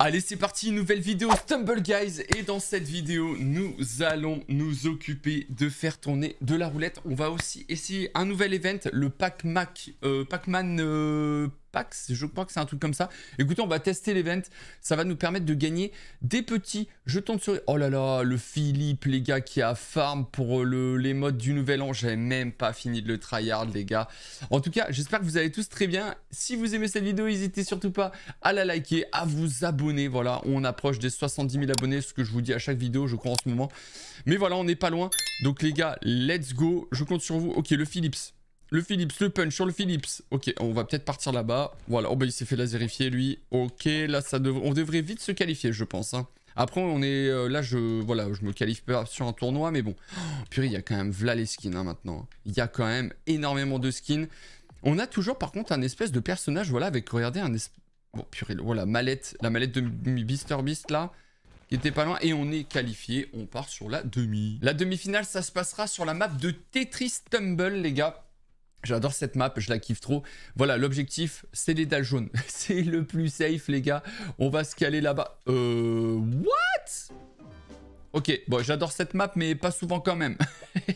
Allez c'est parti, nouvelle vidéo tumble Guys et dans cette vidéo nous allons nous occuper de faire tourner de la roulette. On va aussi essayer un nouvel event, le pac mac euh, Pac-Man euh, je crois que c'est un truc comme ça. Écoutez, on va tester l'event, ça va nous permettre de gagner des petits jetons de souris. Oh là là, le Philippe, les gars, qui a farm pour les modes du nouvel an, j'avais même pas fini de le tryhard, les gars. En tout cas, j'espère que vous allez tous très bien. Si vous aimez cette vidéo, n'hésitez surtout pas à la liker, à vous abonner. Voilà, on approche des 70 000 abonnés, ce que je vous dis à chaque vidéo, je crois, en ce moment. Mais voilà, on n'est pas loin. Donc les gars, let's go, je compte sur vous. Ok, le Philips. Le Philips, le punch sur le Philips. Ok, on va peut-être partir là-bas. Voilà, oh bah il s'est fait laserifier lui. Ok, là ça devrait... on devrait vite se qualifier je pense. Hein. Après on est... Euh, là je voilà, je me qualifie pas sur un tournoi mais bon. Oh, purée, il y a quand même v'là les skins hein, maintenant. Il y a quand même énormément de skins. On a toujours par contre un espèce de personnage, voilà, avec, regardez, un espèce... Bon, purée, voilà, mallette, la mallette de Mister Beast là qui était pas loin. Et on est qualifié. On part sur la demi. La demi-finale, ça se passera sur la map de Tetris Tumble, les gars. J'adore cette map, je la kiffe trop. Voilà, l'objectif, c'est les dalles jaunes. c'est le plus safe, les gars. On va se caler là-bas. Euh... What Ok, bon, j'adore cette map, mais pas souvent quand même.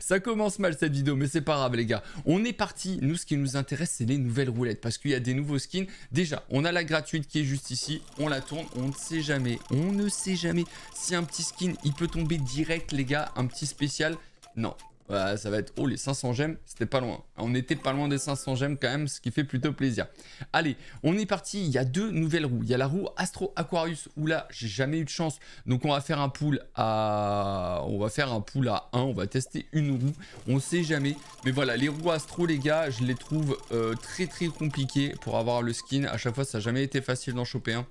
Ça commence mal cette vidéo, mais c'est pas grave les gars. On est parti. Nous, ce qui nous intéresse, c'est les nouvelles roulettes parce qu'il y a des nouveaux skins. Déjà, on a la gratuite qui est juste ici. On la tourne. On ne sait jamais. On ne sait jamais si un petit skin, il peut tomber direct les gars. Un petit spécial. Non, bah, ça va être... Oh, les 500 gemmes, c'était pas loin. On était pas loin des 500 gemmes quand même, ce qui fait plutôt plaisir. Allez, on est parti. Il y a deux nouvelles roues. Il y a la roue Astro Aquarius, où là, j'ai jamais eu de chance. Donc, on va faire un pool à... On va faire un pool à 1. On va tester une roue. On sait jamais. Mais voilà, les roues Astro, les gars, je les trouve euh, très, très compliquées pour avoir le skin. À chaque fois, ça n'a jamais été facile d'en choper un.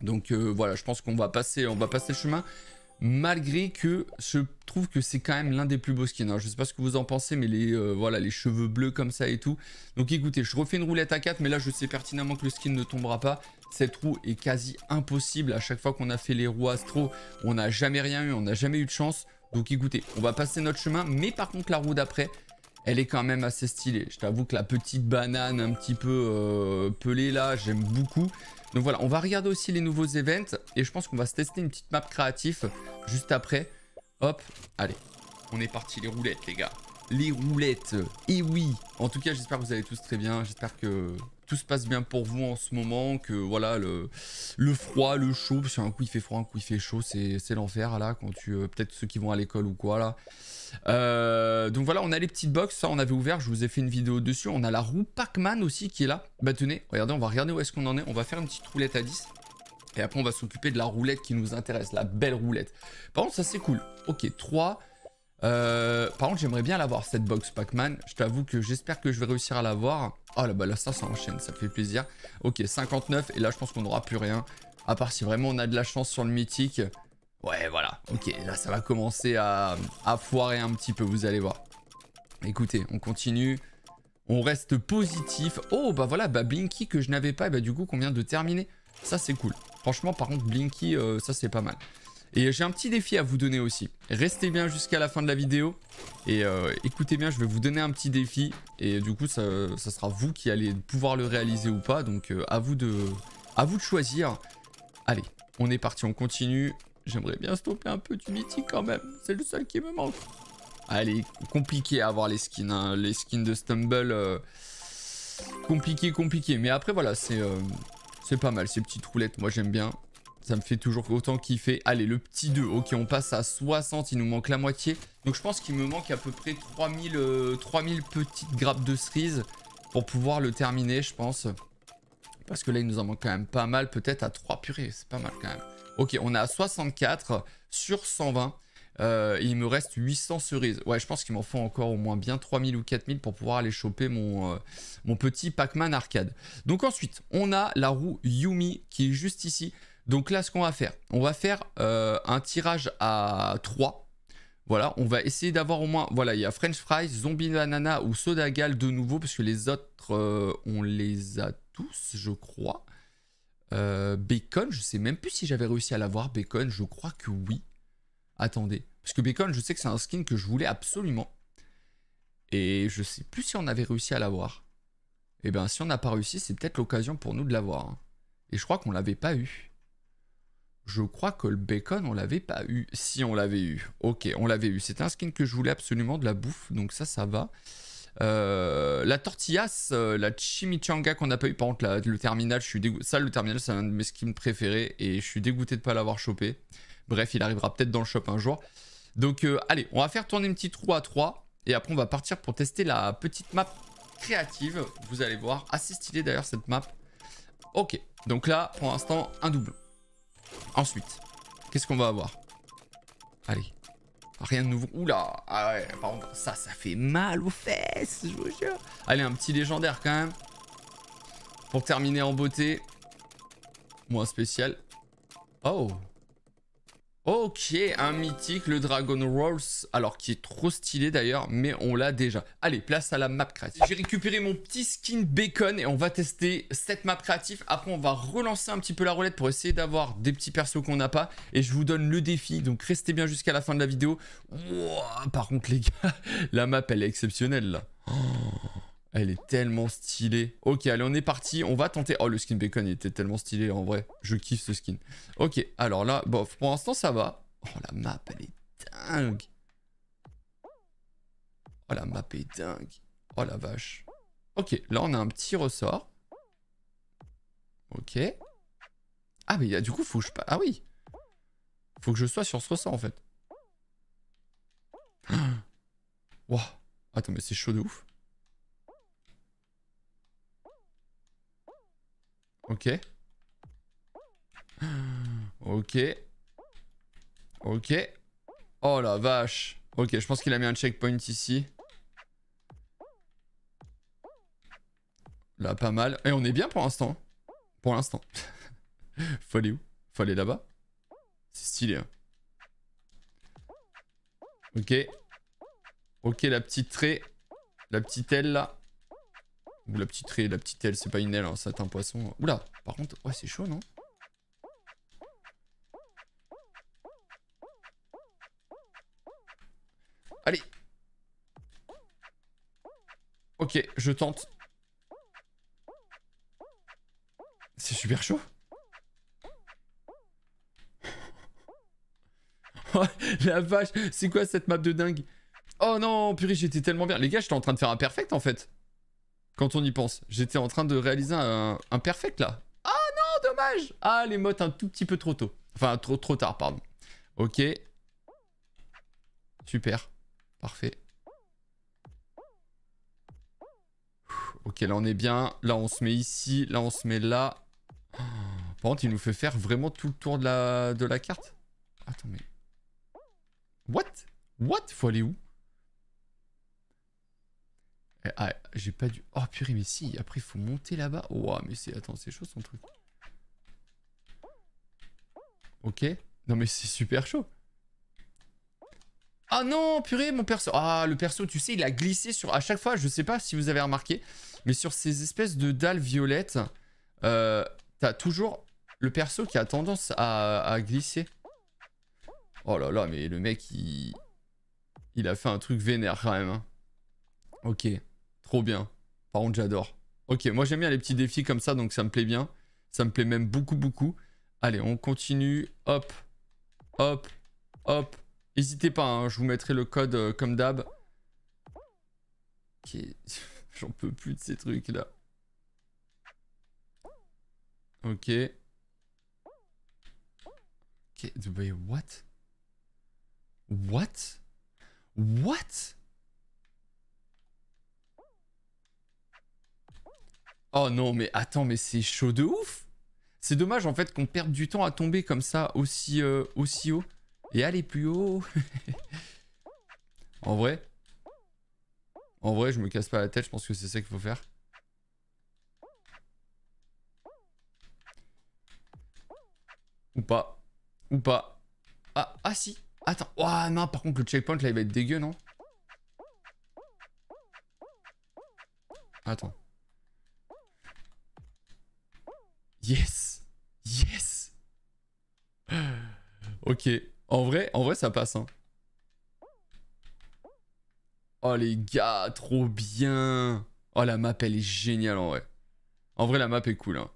Donc, euh, voilà, je pense qu'on va passer, on va passer le chemin malgré que ce trouve que c'est quand même l'un des plus beaux skins. Je Je sais pas ce que vous en pensez, mais les, euh, voilà, les cheveux bleus comme ça et tout. Donc écoutez, je refais une roulette à 4, mais là je sais pertinemment que le skin ne tombera pas. Cette roue est quasi impossible. À chaque fois qu'on a fait les roues astro, on n'a jamais rien eu, on n'a jamais eu de chance. Donc écoutez, on va passer notre chemin, mais par contre la roue d'après, elle est quand même assez stylée. Je t'avoue que la petite banane un petit peu euh, pelée là, j'aime beaucoup. Donc voilà, on va regarder aussi les nouveaux events et je pense qu'on va se tester une petite map créative juste après. Hop, allez. On est parti, les roulettes, les gars. Les roulettes, et oui En tout cas, j'espère que vous allez tous très bien. J'espère que tout se passe bien pour vous en ce moment, que voilà, le, le froid, le chaud, parce qu'un coup il fait froid, un coup il fait chaud, c'est l'enfer là, quand tu. Euh, peut-être ceux qui vont à l'école ou quoi là. Euh, donc voilà, on a les petites box, ça on avait ouvert, je vous ai fait une vidéo dessus. On a la roue Pac-Man aussi qui est là. Bah tenez, regardez, on va regarder où est-ce qu'on en est. On va faire une petite roulette à 10. Et après, on va s'occuper de la roulette qui nous intéresse, la belle roulette. Par contre, ça c'est cool. Ok, 3. Euh, par contre, j'aimerais bien l'avoir cette box Pac-Man. Je t'avoue que j'espère que je vais réussir à l'avoir. Oh là, bah, là, ça, ça enchaîne, ça fait plaisir. Ok, 59. Et là, je pense qu'on n'aura plus rien. À part si vraiment on a de la chance sur le mythique. Ouais, voilà. Ok, là, ça va commencer à, à foirer un petit peu, vous allez voir. Écoutez, on continue. On reste positif. Oh, bah voilà, bah Blinky que je n'avais pas, et bah du coup, qu'on vient de terminer. Ça, c'est cool. Franchement, par contre, Blinky, euh, ça, c'est pas mal. Et j'ai un petit défi à vous donner aussi. Restez bien jusqu'à la fin de la vidéo. Et euh, écoutez bien, je vais vous donner un petit défi. Et du coup, ça, sera vous qui allez pouvoir le réaliser ou pas. Donc, euh, à, vous de, à vous de choisir. Allez, on est parti, on continue. J'aimerais bien stopper un peu du mythique quand même. C'est le seul qui me manque. Allez, compliqué à avoir les skins. Hein. Les skins de Stumble, compliqué, compliqué. Mais après, voilà, c'est... C'est pas mal ces petites roulettes, moi j'aime bien. Ça me fait toujours autant kiffer. Allez, le petit 2. Ok, on passe à 60. Il nous manque la moitié. Donc, je pense qu'il me manque à peu près 3000, 3000 euh, petites grappes de cerises pour pouvoir le terminer, je pense. Parce que là, il nous en manque quand même pas mal. Peut-être à 3 purées. C'est pas mal quand même. Ok, on est à 64 sur 120. Euh, il me reste 800 cerises. Ouais, je pense qu'il m'en faut encore au moins bien 3000 ou 4000 pour pouvoir aller choper mon, euh, mon petit Pac-Man arcade. Donc ensuite, on a la roue Yumi qui est juste ici. Donc là, ce qu'on va faire, on va faire euh, un tirage à 3. Voilà, on va essayer d'avoir au moins... Voilà, il y a French Fries, Zombie Banana ou Soda Gal de nouveau, parce que les autres, on les a tous, je crois. bacon, je sais même plus si j'avais réussi à l'avoir, Bacon, je crois que oui. Attendez. Parce que Bacon, je sais que c'est un skin que je voulais absolument. Et je sais plus si on avait réussi à l'avoir. Et eh bien, si on n'a pas réussi, c'est peut-être l'occasion pour nous de l'avoir. Hein. Et je crois qu'on l'avait pas eu. Je crois que le bacon, on l'avait pas eu. Si, on l'avait eu. Ok, on l'avait eu. C'est un skin que je voulais absolument, de la bouffe. Donc ça, ça va. Euh, la tortillas, euh, la chimichanga qu'on n'a pas eu. Par contre, le terminal, je suis dégoûté. Ça, le terminal, c'est un de mes skins préférés. Et je suis dégoûté de ne pas l'avoir chopé. Bref, il arrivera peut-être dans le shop un jour. Donc euh, allez, on va faire tourner une petite trou à 3. Et après on va partir pour tester la petite map créative. Vous allez voir, assez stylée d'ailleurs cette map. Ok, donc là pour l'instant un double Ensuite, qu'est-ce qu'on va avoir Allez, rien de nouveau. Oula, ah ouais, par contre, ça, ça fait mal aux fesses, je vous jure. Allez, un petit légendaire quand même. Pour terminer en beauté. Moi spécial. Oh Ok, un mythique, le Dragon Rolls, alors qui est trop stylé d'ailleurs, mais on l'a déjà. Allez, place à la map créative. J'ai récupéré mon petit skin bacon et on va tester cette map créative. Après, on va relancer un petit peu la roulette pour essayer d'avoir des petits persos qu'on n'a pas. Et je vous donne le défi, donc restez bien jusqu'à la fin de la vidéo. par contre, les gars, la map, elle est exceptionnelle là. Oh. Elle est tellement stylée. Ok, allez, on est parti. On va tenter... Oh, le skin bacon, il était tellement stylé, en vrai. Je kiffe ce skin. Ok, alors là, bof, pour l'instant, ça va. Oh, la map, elle est dingue. Oh, la map est dingue. Oh, la vache. Ok, là, on a un petit ressort. Ok. Ah, mais a du coup, faut que je... Ah oui. Faut que je sois sur ce ressort, en fait. Waouh. Attends, mais c'est chaud de ouf. Ok. Ok. Ok. Oh la vache. Ok, je pense qu'il a mis un checkpoint ici. Là, pas mal. Et on est bien pour l'instant. Pour l'instant. Faut aller où Faut aller là-bas C'est stylé. Hein. Ok. Ok, la petite trait. La petite aile là. Ou la petite raie, la petite aile, c'est pas une aile, ça hein, c'est un poisson. Oula, par contre, ouais, c'est chaud, non Allez Ok, je tente. C'est super chaud. la vache, c'est quoi cette map de dingue Oh non, purée, j'étais tellement bien. Les gars, j'étais en train de faire un perfect en fait. Quand on y pense. J'étais en train de réaliser un, perfect là. Ah non, dommage Ah, les mottes un tout petit peu trop tôt. Enfin, trop, trop tard, pardon. Ok. Super. Parfait. Ok, là on est bien. Là on se met ici. Là on se met là. par contre, il nous fait faire vraiment tout le tour de la, de la carte. Attends, mais... What What Faut aller où eh, ah, j'ai pas dû... Oh purée, mais si, après il faut monter là-bas. Oh, mais c'est... Attends, c'est chaud son truc. Ok. Non mais c'est super chaud. Ah non, purée, mon perso... Ah, le perso, tu sais, il a glissé sur... À chaque fois, je sais pas si vous avez remarqué, mais sur ces espèces de dalles violettes, euh, t'as toujours le perso qui a tendance à, glisser. Oh là là, mais le mec, il... Il a fait un truc vénère quand même. Hein. Ok. Trop bien. Par contre, j'adore. Ok, moi j'aime bien les petits défis comme ça, donc ça me plaît bien. Ça me plaît même beaucoup, beaucoup. Allez, on continue. Hop, hop, hop. N'hésitez pas, hein, je vous mettrai le code euh, comme d'hab. Ok, j'en peux plus de ces trucs là. Ok. Ok, what What What Oh non, mais attends, mais c'est chaud de ouf C'est dommage en fait qu'on perde du temps à tomber comme ça, aussi, euh, aussi haut. Et aller plus haut En vrai En vrai, je me casse pas la tête, je pense que c'est ça qu'il faut faire. Ou pas. Ou pas. Ah, ah si Attends, oh non, par contre le checkpoint là il va être dégueu, non Attends. Yes Yes Ok. En vrai, en vrai, ça passe. Hein. Oh les gars, trop bien Oh la map, elle est géniale en vrai. En vrai, la map est cool. Hein.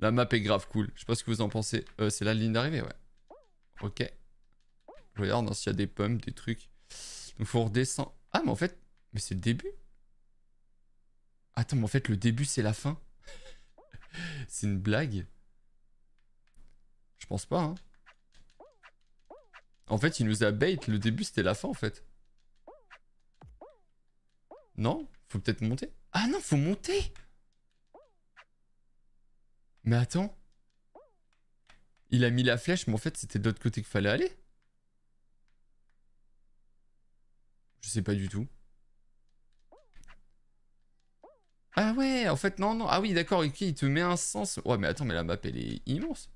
La map est grave cool. Je sais pas ce que vous en pensez. Euh, c'est la ligne d'arrivée, ouais. Ok. Je regarde hein, s'il y a des pommes, des trucs. Donc faut redescendre. Ah mais en fait, mais c'est le début. Attends, mais en fait le début c'est la fin. C'est une blague Je pense pas, hein. En fait, il nous a bait. Le début, c'était la fin, en fait. Non Faut peut-être monter Ah non, faut monter Mais attends. Il a mis la flèche, mais en fait, c'était de l'autre côté qu'il fallait aller Je sais pas du tout. Ah ouais, en fait, non, non. Ah oui, d'accord, il te met un sens. Ouais, mais attends, mais la map, elle est immense.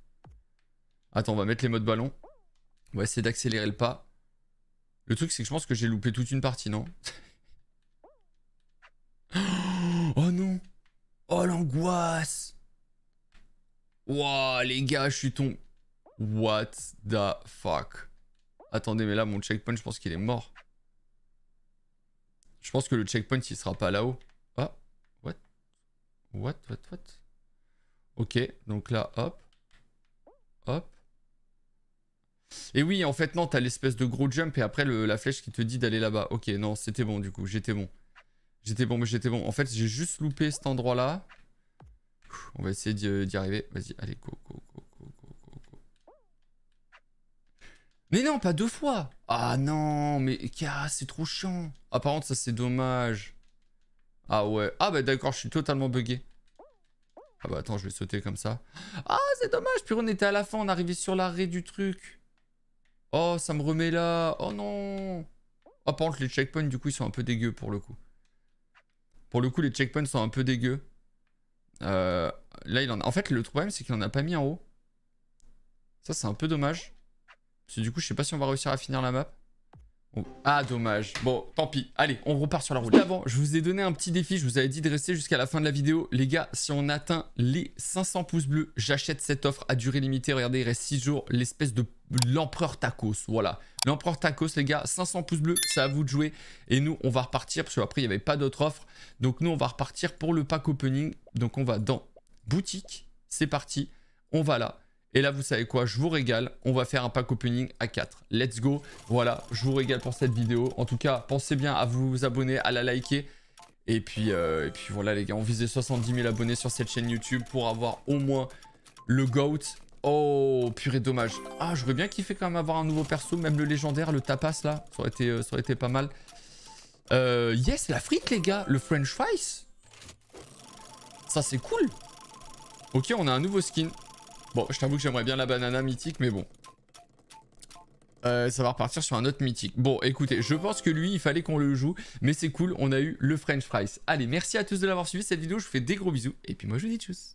Attends, on va mettre les modes ballon. On va essayer d'accélérer le pas. Le truc, c'est que je pense que j'ai loupé toute une partie, non Oh non Oh l'angoisse Wouah, les gars, je suis What the fuck Attendez, mais là, mon checkpoint, je pense qu'il est mort. Je pense que le checkpoint, il sera pas là-haut. What, what, what Ok, donc là, hop. Hop. Et oui, en fait, non, t'as l'espèce de gros jump et après la flèche qui te dit d'aller là-bas. Ok, non, c'était bon du coup, j'étais bon. J'étais bon, mais j'étais bon. En fait, j'ai juste loupé cet endroit-là. On va essayer d'y euh, arriver. Vas-y, allez, go, go, go, go, go, go, Mais non, pas deux fois Ah non, mais ah, c'est trop chiant. Ah ça c'est dommage. Ah ouais. Ah bah d'accord, je suis totalement bugué. Ah bah attends, je vais sauter comme ça. Ah, c'est dommage. Puis on était à la fin, on arrivait sur l'arrêt du truc. Oh, ça me remet là. Oh non. Ah, par contre, les checkpoints, du coup, ils sont un peu dégueux pour le coup. Pour le coup, les checkpoints sont un peu dégueux. Euh, là, il en En fait, le problème, c'est qu'il en a pas mis en haut. Ça, c'est un peu dommage. Parce que du coup, je sais pas si on va réussir à finir la map. Oh. Ah, dommage. Bon, tant pis. Allez, on repart sur la route. Avant, je vous ai donné un petit défi. Je vous avais dit de rester jusqu'à la fin de la vidéo. Les gars, si on atteint les 500 pouces bleus, j'achète cette offre à durée limitée. Regardez, il reste 6 jours. L'espèce de l'empereur tacos. Voilà. L'empereur tacos, les gars. 500 pouces bleus, c'est à vous de jouer. Et nous, on va repartir parce qu'après, il n'y avait pas d'autre offre. Donc, nous, on va repartir pour le pack opening. Donc, on va dans boutique. C'est parti. On va là. Et là, vous savez quoi Je vous régale. On va faire un pack opening à 4. Let's go. Voilà, je vous régale pour cette vidéo. En tout cas, pensez bien à vous abonner, à la liker. Et puis, euh, et puis voilà, les gars, on visait 70 000 abonnés sur cette chaîne YouTube pour avoir au moins le GOAT. Oh, purée, dommage. Ah, j'aurais bien kiffé quand même avoir un nouveau perso, même le légendaire, le tapas, là. Ça aurait été, euh, ça aurait été pas mal. Euh, yes, la frite, les gars. Le French fries. Ça, c'est cool. Ok, on a un nouveau skin. Bon, je t'avoue que j'aimerais bien la banana mythique, mais bon. Euh, ça va repartir sur un autre mythique. Bon, écoutez, je pense que lui, il fallait qu'on le joue, mais c'est cool, on a eu le French Fries. Allez, merci à tous de l'avoir suivi cette vidéo, je vous fais des gros bisous, et puis moi je vous dis tchuss